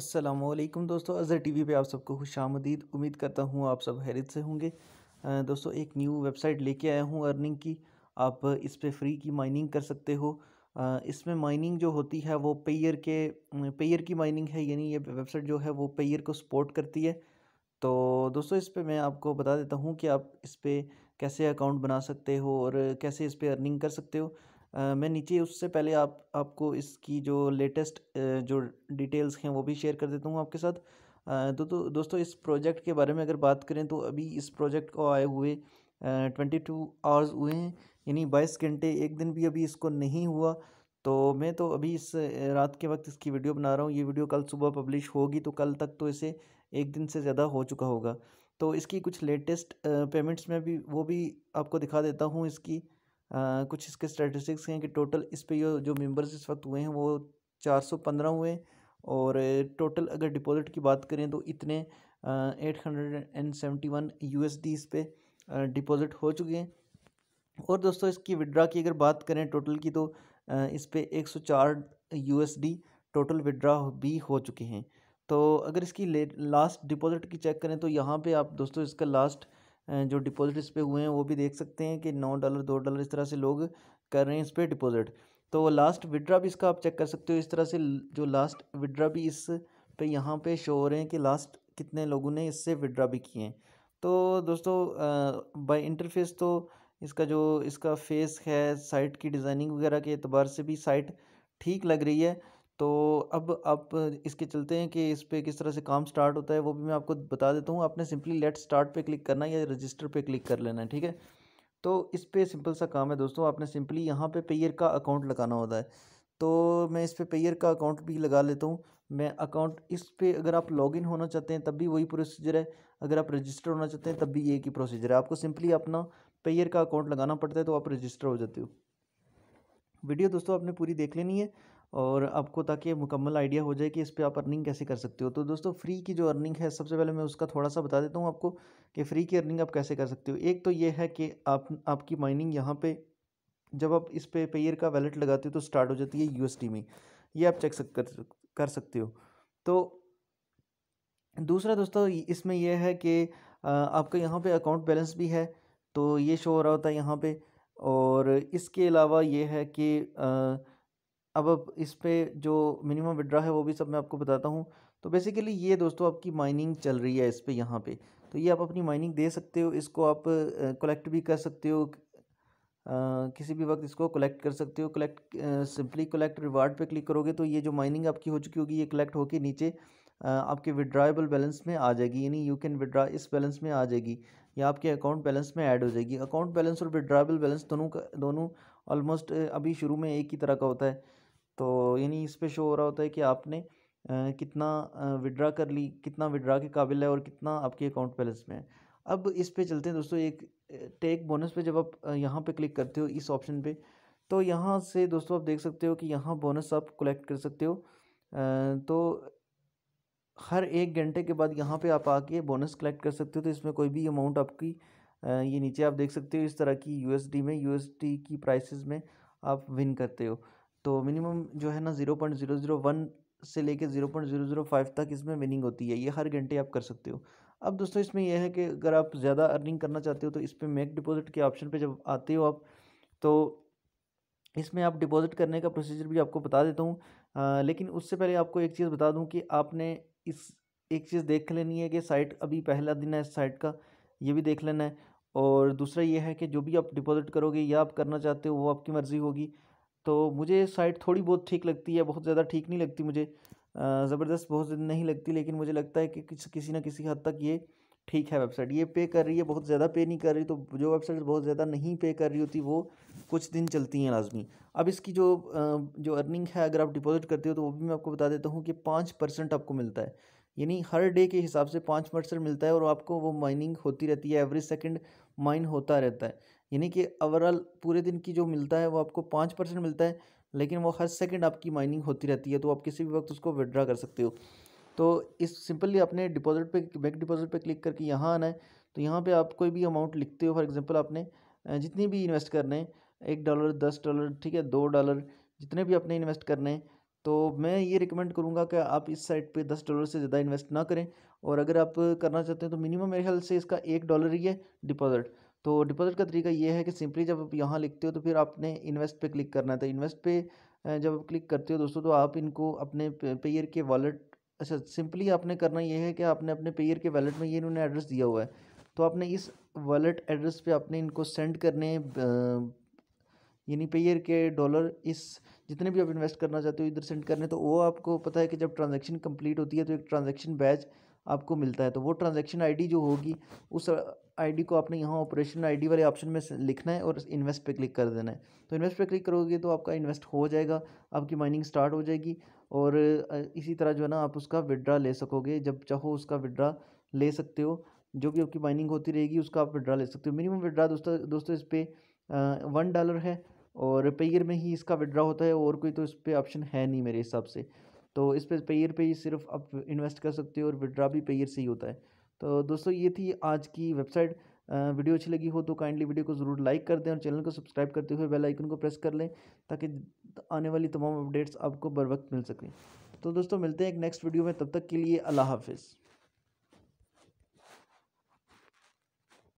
असलम दोस्तों अज़र टीवी पे आप सबको खुश आमदीद उम्मीद करता हूँ आप सब हैरत से होंगे दोस्तों एक न्यू वेबसाइट लेके आया हूँ अर्निंग की आप इस पर फ्री की माइनिंग कर सकते हो इसमें माइनिंग जो होती है वो पेयर के पेयर की माइनिंग है यानी ये वेबसाइट जो है वो पेयर को सपोर्ट करती है तो दोस्तों इस पर मैं आपको बता देता हूँ कि आप इस पर कैसे अकाउंट बना सकते हो और कैसे इस पर अर्निंग कर सकते हो मैं नीचे उससे पहले आप आपको इसकी जो लेटेस्ट जो डिटेल्स हैं वो भी शेयर कर देता हूँ आपके साथ तो, तो दोस्तों इस प्रोजेक्ट के बारे में अगर बात करें तो अभी इस प्रोजेक्ट को आए हुए ट्वेंटी टू आवर्स हुए हैं यानी बाईस घंटे एक दिन भी अभी इसको नहीं हुआ तो मैं तो अभी इस रात के वक्त इसकी वीडियो बना रहा हूँ ये वीडियो कल सुबह पब्लिश होगी तो कल तक तो इसे एक दिन से ज़्यादा हो चुका होगा तो इसकी कुछ लेटेस्ट पेमेंट्स में भी वो भी आपको दिखा देता हूँ इसकी कुछ इसके स्टैटिस्टिक्स हैं कि टोटल इस पे जो मेंबर्स इस वक्त हुए हैं वो चार सौ पंद्रह हुए और टोटल अगर डिपॉजिट की बात करें तो इतने eight hundred and seventy one U S D इस पर डिपॉजिट हो चुके हैं और दोस्तों इसकी विड्रा की अगर बात करें टोटल की तो इस पर एक सौ चार U S D total withdraw भी हो चुके हैं तो अगर इसकी लास्ट डिपॉजिट की चेक करें तो यहाँ पे आप दोस्तों इसका लास्ट जो डिपॉजिट इस पर हुए हैं वो भी देख सकते हैं कि नौ डॉलर दो डॉलर इस तरह से लोग कर रहे हैं इस पर डिपॉजिट तो लास्ट विड्रा भी इसका आप चेक कर सकते हो इस तरह से जो लास्ट विड्रा भी इस पे यहाँ पे शो हो रहे हैं कि लास्ट कितने लोगों ने इससे विड्रा भी किए हैं तो दोस्तों बाय इंटरफेस तो इसका जो इसका फेस है साइट की डिज़ाइनिंग वगैरह के अतबार से भी साइट ठीक लग रही है तो अब आप इसके चलते हैं कि इस पर किस तरह से काम स्टार्ट होता है वो भी मैं आपको बता देता हूँ आपने सिंपली लेट स्टार्ट पे क्लिक करना है या रजिस्टर पे क्लिक कर लेना है ठीक है तो इस पर सिंपल सा काम है दोस्तों आपने सिंपली यहाँ पे पेयर का अकाउंट लगाना होता है तो मैं इस पर पे पेयर का अकाउंट भी लगा लेता हूँ मैं अकाउंट इस पर अगर आप लॉग होना चाहते हैं तब भी वही प्रोसीजर है अगर आप रजिस्टर होना चाहते हैं तब भी एक ही प्रोसीजर है आपको सिंपली अपना पेयर का अकाउंट लगाना पड़ता है तो आप रजिस्टर हो जाते हो वीडियो दोस्तों आपने पूरी देख लेनी है और आपको ताकि मुकम्मल आइडिया हो जाए कि इस पर आप अर्निंग कैसे कर सकते हो तो दोस्तों फ्री की जो अर्निंग है सबसे पहले मैं उसका थोड़ा सा बता देता हूँ आपको कि फ्री की अर्निंग आप कैसे कर सकते हो एक तो ये है कि आप आपकी माइनिंग यहाँ पे जब आप इस पे पेयर का वैलेट लगाते हो तो स्टार्ट हो जाती है यू में ये आप चेक सक, कर कर सकते हो तो दूसरा दोस्तों इसमें यह है कि आपका यहाँ पर अकाउंट बैलेंस भी है तो ये शो हो रहा होता है यहाँ पर और इसके अलावा ये है कि अब अब इस पर जो मिनिमम विड्रा है वो भी सब मैं आपको बताता हूँ तो बेसिकली ये दोस्तों आपकी माइनिंग चल रही है इस पर यहाँ पर तो ये आप अपनी माइनिंग दे सकते हो इसको आप कलेक्ट भी कर सकते हो किसी भी वक्त इसको कलेक्ट कर सकते हो कलेक्ट सिंपली कलेक्ट रिवार्ड पे क्लिक करोगे तो ये जो माइनिंग आपकी हो चुकी होगी ये कलेक्ट होके नीचे आपके विड्राएबल बैलेंस में आ जाएगी यानी यू कैन विड्रा इस बैलेंस में आ जाएगी या आपके अकाउंट बैलेंस में ऐड हो जाएगी अकाउंट बैलेंस और विड्राएबल बैलेंस दोनों का दोनों ऑलमोस्ट अभी शुरू में एक ही तरह का होता है तो यानी इस पर शो हो रहा होता है कि आपने कितना विड्रा कर ली कितना विड्रा के काबिल है और कितना आपके अकाउंट बैलेंस में है अब इस पर चलते हैं दोस्तों एक टेक बोनस पे जब आप यहाँ पे क्लिक करते हो इस ऑप्शन पे तो यहाँ से दोस्तों आप देख सकते हो कि यहाँ बोनस आप कलेक्ट कर सकते हो तो हर एक घंटे के बाद यहाँ पे आप आके बोनस कलेक्ट कर सकते हो तो इसमें कोई भी अमाउंट आपकी ये नीचे आप देख सकते हो इस तरह की यूएसडी में यूएसडी की प्राइसेस में आप विन करते हो तो मिनिमम जो है ना zero point zero zero one से लेके zero point zero zero five तक इसमें विनिंग होती है ये हर घंटे आप कर सकते हो अब दोस्तों इसमें यह है कि अगर आप ज़्यादा अर्निंग करना चाहते हो तो इस पर मेक डिपॉजिट के ऑप्शन पे जब आते हो आप तो इसमें आप डिपॉजिट करने का प्रोसीजर भी आपको बता देता हूँ लेकिन उससे पहले आपको एक चीज़ बता दूँ कि आपने इस एक चीज़ देख लेनी है कि साइट अभी पहला दिन है साइट का ये भी देख लेना है और दूसरा ये है कि जो भी आप डिपॉज़िट करोगे या आप करना चाहते हो वो आपकी मर्ज़ी होगी तो मुझे साइट थोड़ी बहुत ठीक लगती है बहुत ज़्यादा ठीक नहीं लगती मुझे ज़बरदस्त बहुत नहीं लगती लेकिन मुझे लगता है कि किस किसी ना किसी हद तक ये ठीक है वेबसाइट ये पे कर रही है बहुत ज़्यादा पे नहीं कर रही तो जो वेबसाइट बहुत ज़्यादा नहीं पे कर रही होती वो कुछ दिन चलती हैं लाजमी अब इसकी जो जो अर्निंग है अगर आप डिपॉजिट करते हो तो वो भी मैं आपको बता देता हूँ कि पाँच परसेंट आपको मिलता है यानी हर डे के हिसाब से पाँच परसेंट मिलता है और आपको वो माइनिंग होती रहती है एवरी सेकेंड माइन होता रहता है यानी कि ओवरऑल पूरे दिन की जो मिलता है वो आपको पाँच परसेंट मिलता है लेकिन वो हर सेकेंड आपकी माइनिंग होती रहती है तो आप किसी भी वक्त उसको विड्रा कर सकते हो तो इस सिंपली अपने डिपॉजिट पे बैंक डिपॉजिट पे क्लिक करके यहाँ आना है तो यहाँ पे आप कोई भी अमाउंट लिखते हो फॉर एग्जांपल आपने जितनी भी इन्वेस्ट करने हैं एक डॉलर दस डॉलर ठीक है दो डॉलर जितने भी अपने इन्वेस्ट करने हैं तो मैं ये रिकमेंड करूँगा कि आप इस साइट पे दस डॉलर से ज़्यादा इन्वेस्ट ना करें और अगर आप करना चाहते हैं तो मिनिमम मेरे ख्याल से इसका एक डॉलर ही है डिपॉजिट तो डिपॉजिट का तरीका ये है कि सिंपली जब आप यहाँ लिखते हो तो फिर आपने इन्वेस्ट पे क्लिक करना है तो इन्वेस्ट पे जब आप क्लिक करते हो दोस्तों तो आप इनको अपने पेयर के वॉलेट अच्छा सिंपली आपने करना ये है कि आपने अपने पेयर के वैलेट में ये इन्होंने एड्रेस दिया हुआ है तो आपने इस वॉलेट एड्रेस पे आपने इनको सेंड करने यानी पेयर के डॉलर इस जितने भी आप इन्वेस्ट करना चाहते हो इधर सेंड करने तो वो आपको पता है कि जब ट्रांजेक्शन कम्प्लीट होती है तो एक ट्रांजेक्शन बैच आपको मिलता है तो वो ट्रांजेक्शन आई जो होगी उस आईडी को आपने यहाँ ऑपरेशन आईडी वाले ऑप्शन में लिखना है और इन्वेस्ट पे क्लिक कर देना है तो इन्वेस्ट पे क्लिक करोगे तो आपका इन्वेस्ट हो जाएगा आपकी माइनिंग स्टार्ट हो जाएगी और इसी तरह जो है ना आप उसका विड्रा ले सकोगे जब चाहो उसका विड्रा ले सकते हो जो भी आपकी माइनिंग होती रहेगी उसका आप विड्रा ले सकते हो मिनिमम विड्रा दोस्तों दोस्तों इस पर वन डॉलर है और पेयर में ही इसका विड्रा होता है और कोई तो इस पर ऑप्शन है नहीं मेरे हिसाब से तो इस पर पे ईयर पे ही सिर्फ आप इन्वेस्ट कर सकते हो और विड्रा भी पेयर से ही होता है तो दोस्तों ये थी आज की वेबसाइट वीडियो अच्छी लगी हो तो काइंडली वीडियो को ज़रूर लाइक कर दें और चैनल को सब्सक्राइब करते हुए बेल आइकन को प्रेस कर लें ताकि आने वाली तमाम अपडेट्स आपको बर वक्त मिल सकें तो दोस्तों मिलते हैं एक नेक्स्ट वीडियो में तब तक के लिए अल्लाह हाफिज़